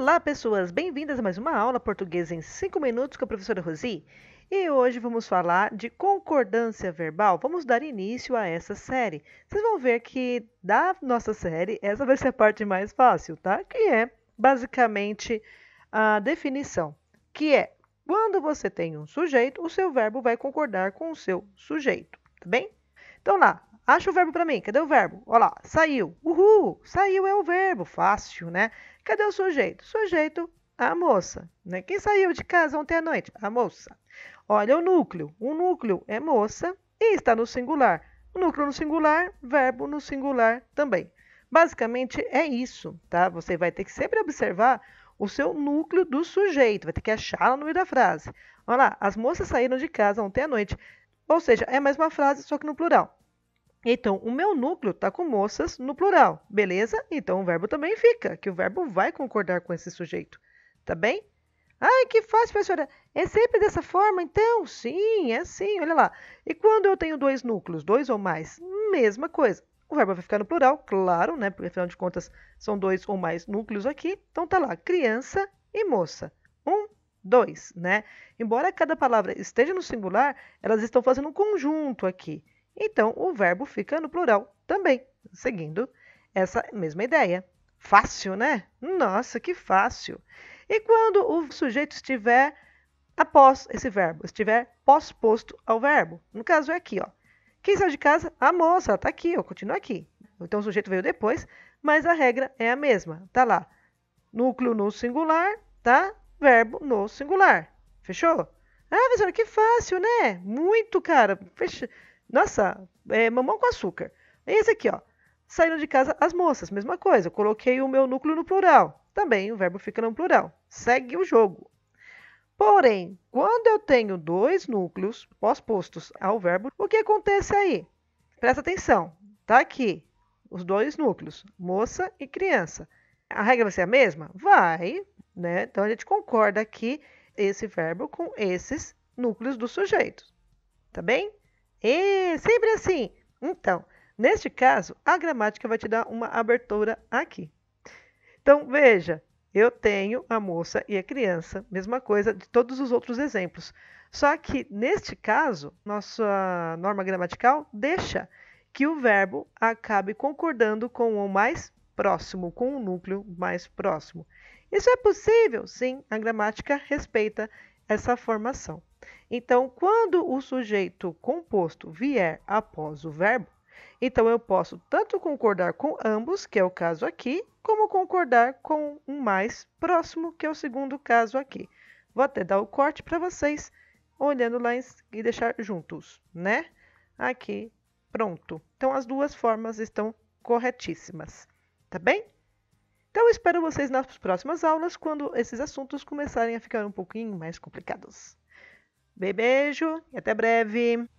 Olá, pessoas! Bem-vindas a mais uma aula portuguesa em 5 minutos com a professora Rosi. E hoje vamos falar de concordância verbal. Vamos dar início a essa série. Vocês vão ver que da nossa série, essa vai ser a parte mais fácil, tá? Que é basicamente a definição, que é quando você tem um sujeito, o seu verbo vai concordar com o seu sujeito, tá bem? Então lá, acha o verbo para mim. Cadê o verbo? Olha lá, saiu. Uhul! Saiu é o verbo. Fácil, né? Cadê o sujeito? Sujeito, a moça. Né? Quem saiu de casa ontem à noite? A moça. Olha o núcleo. O núcleo é moça e está no singular. O núcleo no singular, verbo no singular também. Basicamente é isso, tá? Você vai ter que sempre observar o seu núcleo do sujeito, vai ter que achar no meio da frase. Olha lá, as moças saíram de casa ontem à noite. Ou seja, é mais uma frase, só que no plural. Então, o meu núcleo está com moças no plural, beleza? Então o verbo também fica, que o verbo vai concordar com esse sujeito, tá bem? Ai, que fácil, professora. É sempre dessa forma, então? Sim, é assim, olha lá. E quando eu tenho dois núcleos, dois ou mais? Mesma coisa. O verbo vai ficar no plural, claro, né? Porque afinal de contas são dois ou mais núcleos aqui. Então tá lá, criança e moça. Um, dois, né? Embora cada palavra esteja no singular, elas estão fazendo um conjunto aqui então o verbo fica no plural também, seguindo essa mesma ideia. Fácil, né? Nossa, que fácil! E quando o sujeito estiver após esse verbo, estiver pós-posto ao verbo, no caso é aqui, ó. Quem saiu de casa? A moça, tá aqui, ó, continua aqui. Então o sujeito veio depois, mas a regra é a mesma, tá lá. Núcleo no singular, tá? Verbo no singular. Fechou? Ah, Vizora, que fácil, né? Muito, cara. Fechou. Nossa, é mamão com açúcar. É esse aqui, ó. Saíram de casa as moças, mesma coisa. Eu coloquei o meu núcleo no plural. Também o verbo fica no plural. Segue o jogo. Porém, quando eu tenho dois núcleos pós-postos ao verbo, o que acontece aí? Presta atenção. Tá aqui os dois núcleos, moça e criança. A regra vai ser a mesma? Vai, né? Então a gente concorda aqui esse verbo com esses núcleos do sujeito. Tá bem? E é, sempre assim. Então, neste caso, a gramática vai te dar uma abertura aqui. Então, veja, eu tenho a moça e a criança, mesma coisa de todos os outros exemplos. Só que, neste caso, nossa norma gramatical deixa que o verbo acabe concordando com o mais próximo, com o núcleo mais próximo. Isso é possível? Sim, a gramática respeita essa formação. Então, quando o sujeito composto vier após o verbo, então eu posso tanto concordar com ambos, que é o caso aqui, como concordar com um mais próximo, que é o segundo caso aqui. Vou até dar o corte para vocês, olhando lá e deixar juntos, né? Aqui, pronto. Então, as duas formas estão corretíssimas, tá bem? Então eu espero vocês nas próximas aulas, quando esses assuntos começarem a ficar um pouquinho mais complicados. Beijo e até breve!